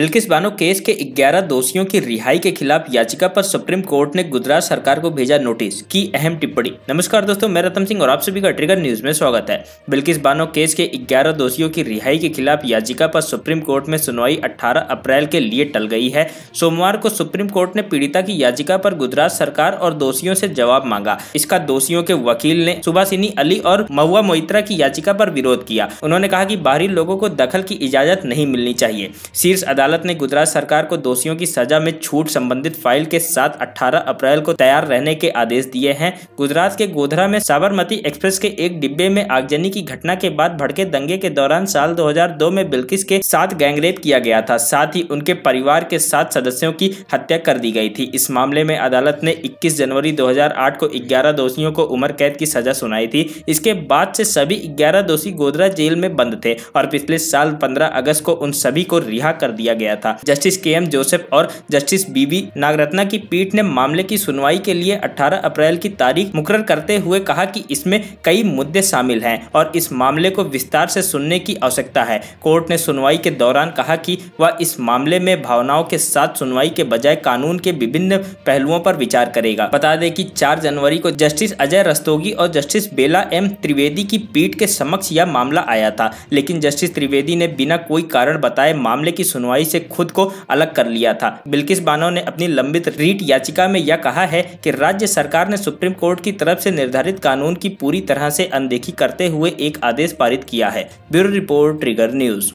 Bilkis Bano case के 11 दोषियों की रिहाई के खिलाफ याचिका पर सुप्रीम कोर्ट ने गुजरात सरकार को भेजा नोटिस की अहम टिप्पणी नमस्कार दोस्तों मैं रतन सिंह और आप सभी का ट्रिगर न्यूज में स्वागत है बिल्किस बानो केस के 11 दोषियों की रिहाई के खिलाफ याचिका पर सुप्रीम कोर्ट में सुनवाई 18 अप्रैल के लिए टल गई है सोमवार को सुप्रीम कोर्ट ने पीड़िता की याचिका पर गुजरात सरकार और दोषियों से जवाब मांगा इसका दोषियों के वकील ने सुभाषिनी अली और महुआ मोहित्रा की याचिका पर विरोध किया उन्होंने कहा की बाहरी लोगों को दखल की इजाजत नहीं मिलनी चाहिए शीर्ष अदालत अदालत ने गुजरात सरकार को दोषियों की सजा में छूट संबंधित फाइल के साथ 18 अप्रैल को तैयार रहने के आदेश दिए हैं गुजरात के गोधरा में साबरमती एक्सप्रेस के एक डिब्बे में आगजनी की घटना के बाद भड़के दंगे के दौरान साल 2002 में बिल्किस के साथ गैंगरेप किया गया था साथ ही उनके परिवार के सात सदस्यों की हत्या कर दी गई थी इस मामले में अदालत ने इक्कीस जनवरी दो को ग्यारह दोषियों को उम्र कैद की सजा सुनाई थी इसके बाद से सभी ग्यारह दोषी गोधरा जेल में बंद थे और पिछले साल पंद्रह अगस्त को उन सभी को रिहा कर दिया गया था जस्टिस के एम जोसेफ और जस्टिस बीबी नागरत्ना की पीठ ने मामले की सुनवाई के लिए 18 अप्रैल की तारीख मुकर करते हुए कहा कि इसमें कई मुद्दे शामिल हैं और इस मामले को विस्तार से सुनने की आवश्यकता है कोर्ट ने सुनवाई के दौरान कहा कि वह इस मामले में भावनाओं के साथ सुनवाई के बजाय कानून के विभिन्न पहलुओं पर विचार करेगा बता दें कि 4 जनवरी को जस्टिस अजय रस्तोगी और जस्टिस बेला एम त्रिवेदी की पीठ के समक्ष यह मामला आया था लेकिन जस्टिस त्रिवेदी ने बिना कोई कारण बताए मामले की सुनवाई सुनवाई से खुद को अलग कर लिया था बिल्किस बानो ने अपनी लंबित रीट याचिका में यह कहा है कि राज्य सरकार ने सुप्रीम कोर्ट की तरफ से निर्धारित कानून की पूरी तरह से अनदेखी करते हुए एक आदेश पारित किया है ब्यूरो रिपोर्ट ट्रिगर न्यूज